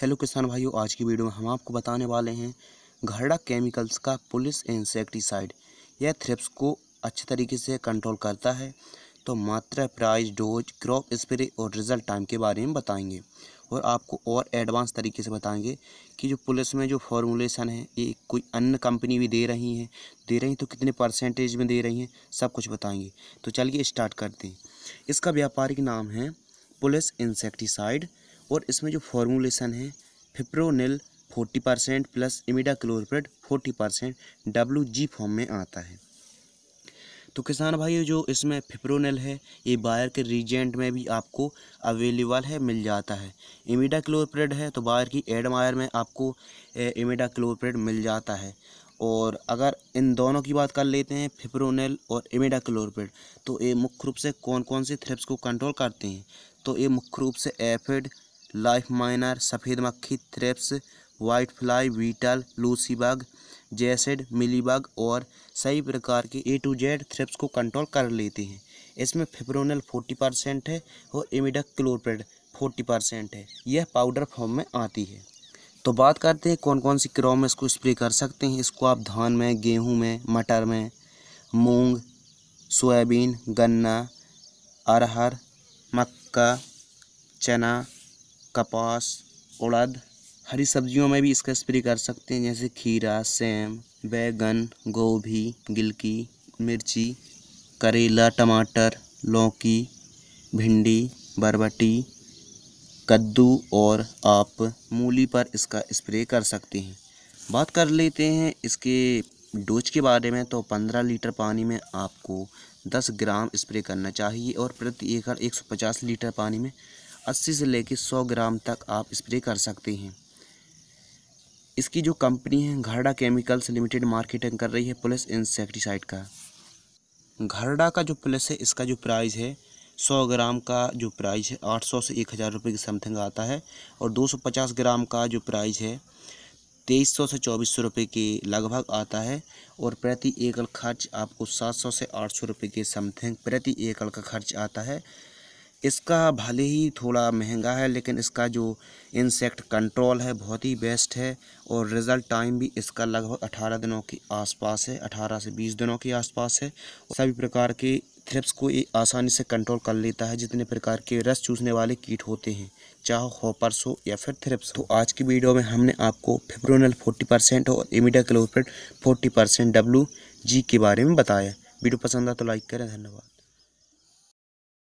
hello किसान भाइयों आज की वीडियो में हम आपको बताने वाले हैं घरड़ा केमिकल्स का पुलिस इंसेक्टिसाइड यह थ्रिप्स को अच्छे तरीके से कंट्रोल करता है तो मात्रा प्राइस डोज क्रॉप स्प्रे और रिजल्ट टाइम के बारे में बताएंगे और आपको और एडवांस तरीके से बताएंगे कि जो पुलिस में जो फॉर्मूलेशन है ये कोई अन्य कंपनी भी दे रही हैं दे रही तो कितने परसेंटेज में दे रही हैं सब कुछ बताएंगे तो चलिए स्टार्ट करते हैं इसका व्यापारिक नाम है पुलिस इंसेक्टिसाइड और इसमें जो फॉर्मूलेशन है fipronil forty percent plus imidacloprid forty percent W G form में आता है तो किसान भाई जो इसमें फिप्रोनल है ये बायर के रीजेंट में भी आपको अवेलेबल है मिल जाता है इमिडा क्लोरप्रेड है तो बायर की एडमायर में आपको इमिडा क्लोरप्रेड मिल जाता है और अगर इन दोनों की बात कर लेते हैं फिप्रोनिल और इमिडा क्लोरप्रेड तो ये मुख्य रूप से कौन कौन से थ्रिप्स को कंट्रोल करते हैं तो ये मुख्य रूप से एफिड लाइफ माइनर सफ़ेद मक्खी थ्रेप्स वाइट फ्लाई लूसी लूसीबग जैसेड मिलीबग और सही प्रकार के ए टू जेड थ्रेप्स को कंट्रोल कर लेते हैं इसमें फिप्रोनल फोर्टी परसेंट है और इमिडक क्लोरपेड फोर्टी परसेंट है यह पाउडर फॉर्म में आती है तो बात करते हैं कौन कौन सी क्रॉप में इसको स्प्रे कर सकते हैं इसको आप धान में गेहूं में मटर में मूंग सोयाबीन गन्ना अरहर मक्का चना कपास उड़द हरी सब्जियों में भी इसका स्प्रे कर सकते हैं जैसे खीरा सेम बैगन गोभी गिलकी मिर्ची करेला टमाटर लौकी भिंडी बरबटी कद्दू और आप मूली पर इसका स्प्रे कर सकते हैं बात कर लेते हैं इसके डोज के बारे में तो 15 लीटर पानी में आपको 10 ग्राम स्प्रे करना चाहिए और प्रति एकड़ 150 लीटर पानी में 80 से लेकर 100 ग्राम तक आप स्प्रे कर सकते हैं इसकी जो कंपनी है घरडा केमिकल्स लिमिटेड मार्केटिंग कर रही है प्लस इंसेक्टिसाइड का घरडा का जो प्लस है इसका जो प्राइस है सौ ग्राम का जो प्राइस है आठ सौ से एक हज़ार रुपये के समथिंग आता है और दो सौ पचास ग्राम का जो प्राइस है तेईस सौ से चौबीस सौ रुपये के लगभग आता है और प्रति एकड़ खर्च आपको सात सौ से आठ सौ रुपये के समथिंग प्रति एकड़ का खर्च आता है इसका भले ही थोड़ा महंगा है लेकिन इसका जो इंसेक्ट कंट्रोल है बहुत ही बेस्ट है और रिज़ल्ट टाइम भी इसका लगभग 18 दिनों के आसपास है 18 से 20 दिनों के आसपास है सभी प्रकार के थ्रिप्स को ये आसानी से कंट्रोल कर लेता है जितने प्रकार के रस चूसने वाले कीट होते हैं चाहे हॉपर्स हो या फिर थ्रिप्स तो आज की वीडियो में हमने आपको फिप्रोनल फोर्टी परसेंट और imidacloprid forty percent W G के बारे में बताया वीडियो पसंद आया तो लाइक करें धन्यवाद